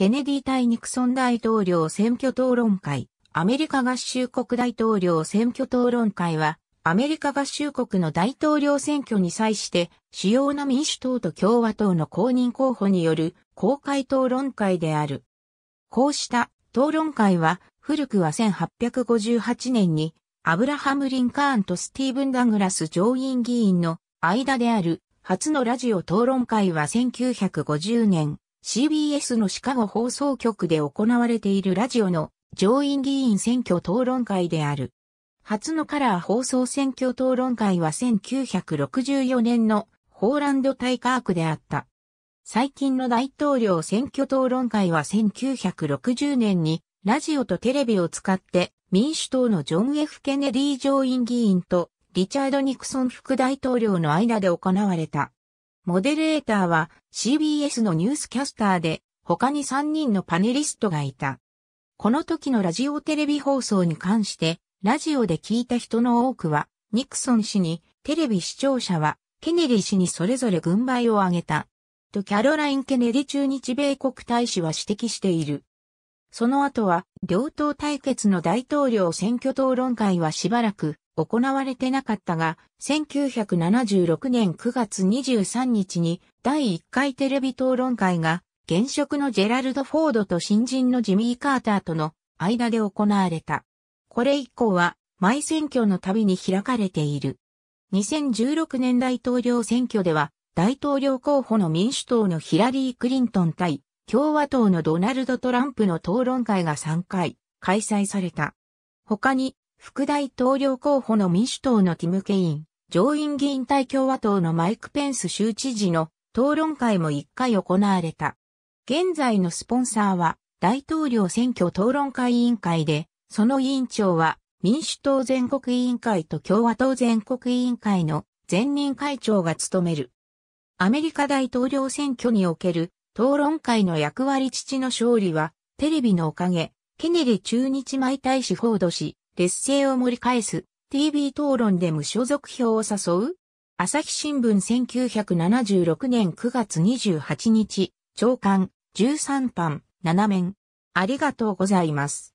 ケネディ対ニクソン大統領選挙討論会、アメリカ合衆国大統領選挙討論会は、アメリカ合衆国の大統領選挙に際して、主要な民主党と共和党の公認候補による公開討論会である。こうした討論会は、古くは1858年に、アブラハム・リンカーンとスティーブン・ダグラス上院議員の間である初のラジオ討論会は1950年、CBS のシカゴ放送局で行われているラジオの上院議員選挙討論会である。初のカラー放送選挙討論会は1964年のホーランドタイカークであった。最近の大統領選挙討論会は1960年にラジオとテレビを使って民主党のジョン・ F・ ケネディ上院議員とリチャード・ニクソン副大統領の間で行われた。モデレーターは CBS のニュースキャスターで他に3人のパネリストがいた。この時のラジオテレビ放送に関してラジオで聞いた人の多くはニクソン氏にテレビ視聴者はケネディ氏にそれぞれ軍配を挙げた。とキャロライン・ケネディ中日米国大使は指摘している。その後は両党対決の大統領選挙討論会はしばらく行われてなかったが、1976年9月23日に第1回テレビ討論会が現職のジェラルド・フォードと新人のジミー・カーターとの間で行われた。これ以降は、毎選挙の度に開かれている。2016年大統領選挙では、大統領候補の民主党のヒラリー・クリントン対共和党のドナルド・トランプの討論会が3回開催された。他に副大統領候補の民主党のティム・ケイン、上院議員対共和党のマイク・ペンス州知事の討論会も1回行われた。現在のスポンサーは大統領選挙討論会委員会で、その委員長は民主党全国委員会と共和党全国委員会の前任会長が務める。アメリカ大統領選挙における討論会の役割父の勝利はテレビのおかげ、ケネディ駐日毎大使報道し、劣勢を盛り返す、TV 討論で無所属票を誘う朝日新聞1976年9月28日、朝刊13版7面。ありがとうございます。